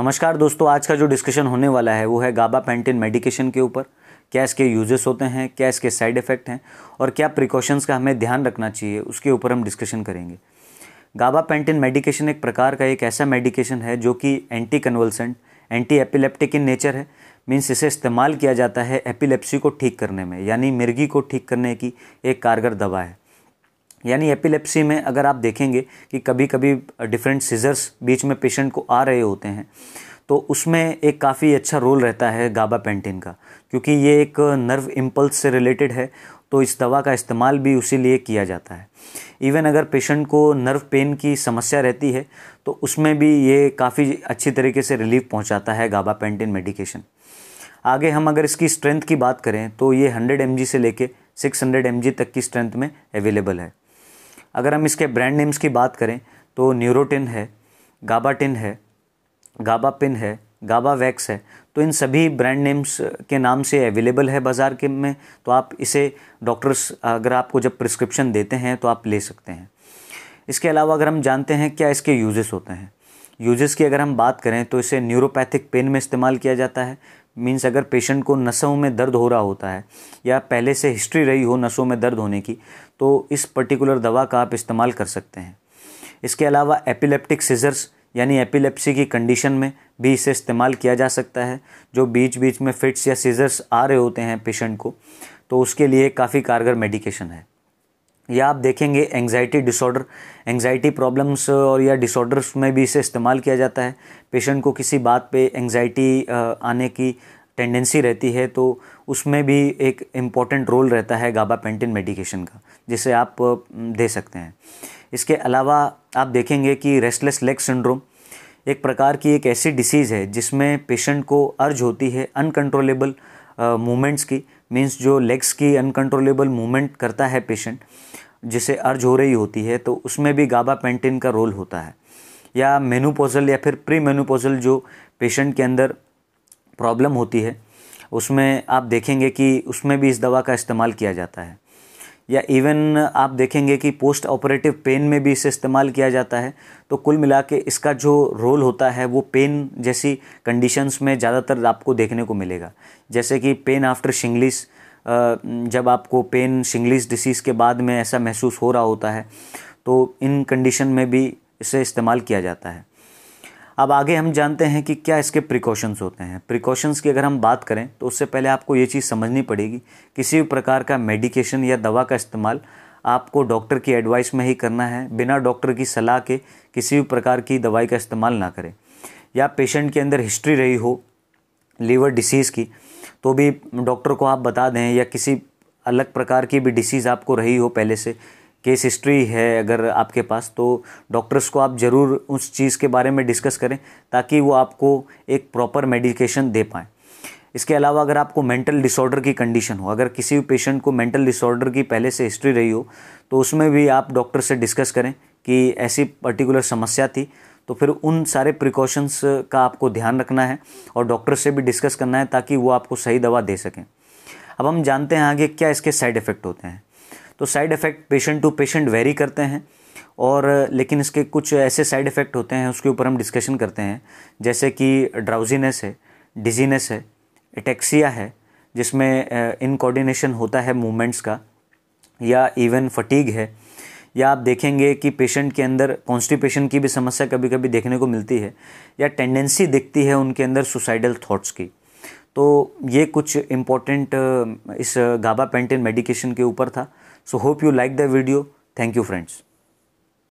नमस्कार दोस्तों आज का जो डिस्कशन होने वाला है वो है गाबा पेंटिन मेडिकेशन के ऊपर क्या इसके यूजेस होते हैं क्या इसके साइड इफ़ेक्ट हैं और क्या प्रिकॉशंस का हमें ध्यान रखना चाहिए उसके ऊपर हम डिस्कशन करेंगे गाबा पेंटिन मेडिकेशन एक प्रकार का एक ऐसा मेडिकेशन है जो कि anti convulsant anti epileptic in nature है मीन्स इसे इस्तेमाल किया जाता है एपिलेप्सी को ठीक करने में यानी मिर्गी को ठीक करने की एक कारगर दवा है यानी एपिलेप्सी में अगर आप देखेंगे कि कभी कभी डिफरेंट सीजर्स बीच में पेशेंट को आ रहे होते हैं तो उसमें एक काफ़ी अच्छा रोल रहता है गाबा पेंटिन का क्योंकि ये एक नर्व इम्पल्स से रिलेटेड है तो इस दवा का इस्तेमाल भी उसी लिए किया जाता है इवन अगर पेशेंट को नर्व पेन की समस्या रहती है तो उसमें भी ये काफ़ी अच्छी तरीके से रिलीफ पहुंचाता है गाबा पेंटिन मेडिकेशन आगे हम अगर इसकी स्ट्रेंथ की बात करें तो ये हंड्रेड एम से लेके सिक्स एम तक की स्ट्रेंथ में अवेलेबल है अगर हम इसके ब्रांड नेम्स की बात करें तो न्यूरोटिन है गाबाटिन है गाबापिन है गाबा वैक्स है तो इन सभी ब्रांड नेम्स के नाम से अवेलेबल है बाज़ार के में तो आप इसे डॉक्टर्स अगर आपको जब प्रिस्क्रिप्शन देते हैं तो आप ले सकते हैं इसके अलावा अगर हम जानते हैं क्या इसके यूजेस होते हैं यूजेस की अगर हम बात करें तो इसे न्यूरोपैथिक पेन में इस्तेमाल किया जाता है मीन्स अगर पेशेंट को नसों में दर्द हो रहा होता है या पहले से हिस्ट्री रही हो नसों में दर्द होने की तो इस पर्टिकुलर दवा का आप इस्तेमाल कर सकते हैं इसके अलावा एपिलेप्टिक सीजर्स यानी एपिलेप्सी की कंडीशन में भी इसे इस्तेमाल किया जा सकता है जो बीच बीच में फिट्स या सीजर्स आ रहे होते हैं पेशेंट को तो उसके लिए काफ़ी कारगर मेडिकेशन है या आप देखेंगे एंग्जाइटी डिसऑर्डर एंग्जाइटी प्रॉब्लम्स और या डिसऑर्डर्स में भी इसे इस्तेमाल किया जाता है पेशेंट को किसी बात पे एंग्जाइटी आने की टेंडेंसी रहती है तो उसमें भी एक इम्पॉर्टेंट रोल रहता है गाबा पेंटिन मेडिकेशन का जिसे आप दे सकते हैं इसके अलावा आप देखेंगे कि रेस्टलेस लेग सिंड्रोम एक प्रकार की एक ऐसी डिसीज़ है जिसमें पेशेंट को अर्ज होती है अनकंट्रोलेबल मूवमेंट्स की मीन्स जो लेग्स की अनकंट्रोलेबल मूवमेंट करता है पेशेंट जिसे अर्ज हो रही होती है तो उसमें भी गाबा पेंटिन का रोल होता है या मेनूपोजल या फिर प्री मेनूपोजल जो पेशेंट के अंदर प्रॉब्लम होती है उसमें आप देखेंगे कि उसमें भी इस दवा का इस्तेमाल किया जाता है या इवन आप देखेंगे कि पोस्ट ऑपरेटिव पेन में भी इसे इस्तेमाल किया जाता है तो कुल मिला के इसका जो रोल होता है वो पेन जैसी कंडीशंस में ज़्यादातर आपको देखने को मिलेगा जैसे कि पेन आफ्टर शिंगलिस जब आपको पेन शिंगलिस डिसीज़ के बाद में ऐसा महसूस हो रहा होता है तो इन कंडीशन में भी इसे इस्तेमाल किया जाता है अब आगे हम जानते हैं कि क्या इसके प्रिकॉशंस होते हैं प्रिकॉशंस की अगर हम बात करें तो उससे पहले आपको ये चीज़ समझनी पड़ेगी किसी भी प्रकार का मेडिकेशन या दवा का इस्तेमाल आपको डॉक्टर की एडवाइस में ही करना है बिना डॉक्टर की सलाह के किसी भी प्रकार की दवाई का इस्तेमाल ना करें या पेशेंट के अंदर हिस्ट्री रही हो लीवर डिसीज़ की तो भी डॉक्टर को आप बता दें या किसी अलग प्रकार की भी डिसीज़ आपको रही हो पहले से केस हिस्ट्री है अगर आपके पास तो डॉक्टर्स को आप ज़रूर उस चीज़ के बारे में डिस्कस करें ताकि वो आपको एक प्रॉपर मेडिकेशन दे पाएँ इसके अलावा अगर आपको मेंटल डिसऑर्डर की कंडीशन हो अगर किसी भी पेशेंट को मेंटल डिसऑर्डर की पहले से हिस्ट्री रही हो तो उसमें भी आप डॉक्टर से डिस्कस करें कि ऐसी पर्टिकुलर समस्या थी तो फिर उन सारे प्रिकॉशंस का आपको ध्यान रखना है और डॉक्टर से भी डिस्कस करना है ताकि वो आपको सही दवा दे सकें अब हम जानते हैं आगे क्या इसके साइड इफ़ेक्ट होते हैं तो side effect patient to patient vary करते हैं और लेकिन इसके कुछ ऐसे साइड इफ़ेक्ट होते हैं उसके ऊपर हम डिस्कशन करते हैं जैसे कि ड्राउजीनेस है डिजीनेस है एटेक्सिया है जिसमें इनकोऑर्डिनेशन होता है मूवमेंट्स का या इवन फटीग है या आप देखेंगे कि पेशेंट के अंदर कॉन्स्टिपेशन की भी समस्या कभी कभी देखने को मिलती है या टेंडेंसी दिखती है उनके अंदर सुसाइडल थाट्स की तो ये कुछ इम्पोर्टेंट इस गाबा पेंटिन मेडिकेशन के ऊपर था So hope you like the video. Thank you friends.